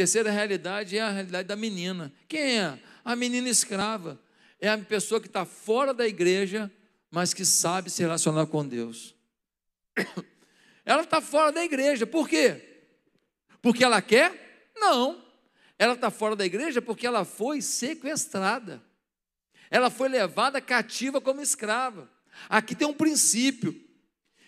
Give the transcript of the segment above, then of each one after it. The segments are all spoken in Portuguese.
Terceira realidade é a realidade da menina. Quem é? A menina escrava. É a pessoa que está fora da igreja, mas que sabe se relacionar com Deus. Ela está fora da igreja, por quê? Porque ela quer? Não. Ela está fora da igreja porque ela foi sequestrada. Ela foi levada cativa como escrava. Aqui tem um princípio.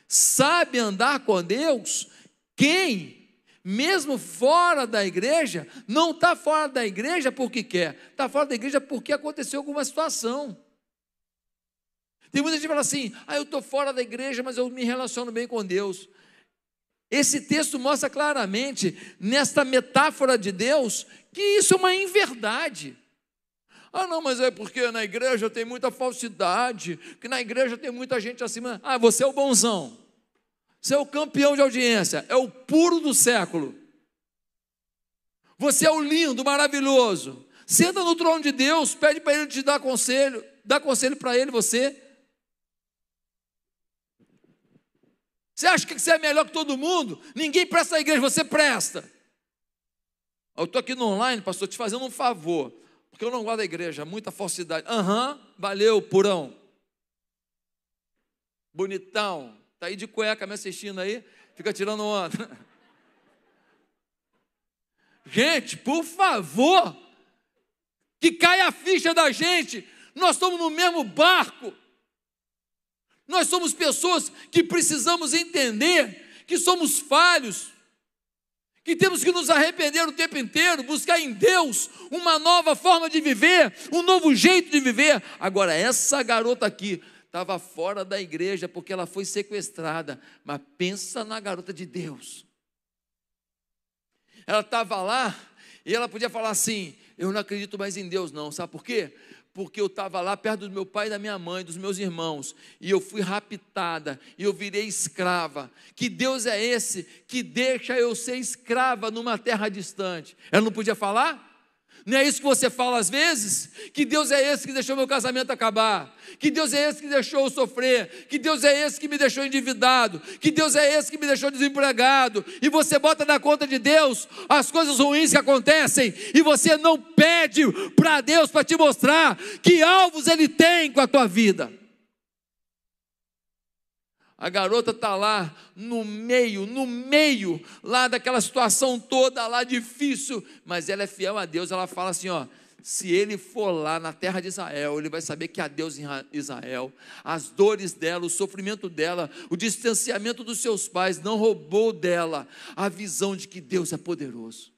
Sabe andar com Deus quem mesmo fora da igreja, não está fora da igreja porque quer, está fora da igreja porque aconteceu alguma situação. Tem muita gente que fala assim: ah, eu estou fora da igreja, mas eu me relaciono bem com Deus. Esse texto mostra claramente, nesta metáfora de Deus, que isso é uma inverdade. Ah, não, mas é porque na igreja tem muita falsidade, que na igreja tem muita gente acima. Ah, você é o bonzão. Você é o campeão de audiência, é o puro do século. Você é o lindo, maravilhoso. Senta no trono de Deus, pede para Ele te dar conselho, dá conselho para Ele, você. Você acha que você é melhor que todo mundo? Ninguém presta à igreja, você presta. Eu estou aqui no online, pastor, te fazendo um favor, porque eu não gosto da igreja, muita falsidade. Aham, uhum, valeu, purão. Bonitão, Está aí de cueca me assistindo aí, fica tirando onda. Gente, por favor, que caia a ficha da gente. Nós estamos no mesmo barco. Nós somos pessoas que precisamos entender que somos falhos, que temos que nos arrepender o tempo inteiro, buscar em Deus uma nova forma de viver, um novo jeito de viver. Agora, essa garota aqui estava fora da igreja porque ela foi sequestrada. Mas pensa na garota de Deus. Ela estava lá e ela podia falar assim: Eu não acredito mais em Deus, não. Sabe por quê? Porque eu estava lá perto do meu pai, da minha mãe, dos meus irmãos, e eu fui raptada, e eu virei escrava. Que Deus é esse que deixa eu ser escrava numa terra distante? Ela não podia falar? Não é isso que você fala às vezes? Que Deus é esse que deixou meu casamento acabar, que Deus é esse que deixou eu sofrer, que Deus é esse que me deixou endividado, que Deus é esse que me deixou desempregado, e você bota na conta de Deus as coisas ruins que acontecem, e você não pede para Deus para te mostrar que alvos Ele tem com a tua vida. A garota está lá no meio, no meio, lá daquela situação toda lá difícil, mas ela é fiel a Deus. Ela fala assim: ó, se ele for lá na terra de Israel, ele vai saber que há Deus em Israel. As dores dela, o sofrimento dela, o distanciamento dos seus pais não roubou dela a visão de que Deus é poderoso.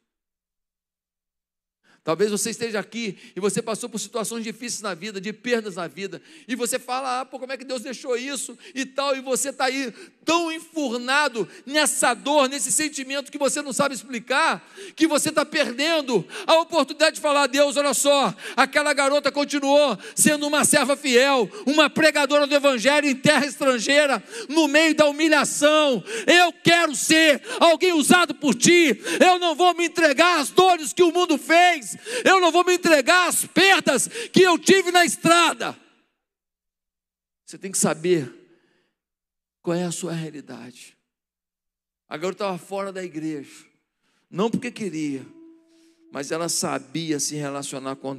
Talvez você esteja aqui e você passou por situações difíceis na vida, de perdas na vida, e você fala: ah, pô, como é que Deus deixou isso e tal, e você está aí tão enfurnado nessa dor, nesse sentimento que você não sabe explicar, que você está perdendo a oportunidade de falar: Deus, olha só, aquela garota continuou sendo uma serva fiel, uma pregadora do Evangelho em terra estrangeira, no meio da humilhação. Eu quero ser alguém usado por ti, eu não vou me entregar às dores que o mundo fez eu não vou me entregar às perdas que eu tive na estrada. Você tem que saber qual é a sua realidade. Agora eu estava fora da igreja, não porque queria, mas ela sabia se relacionar com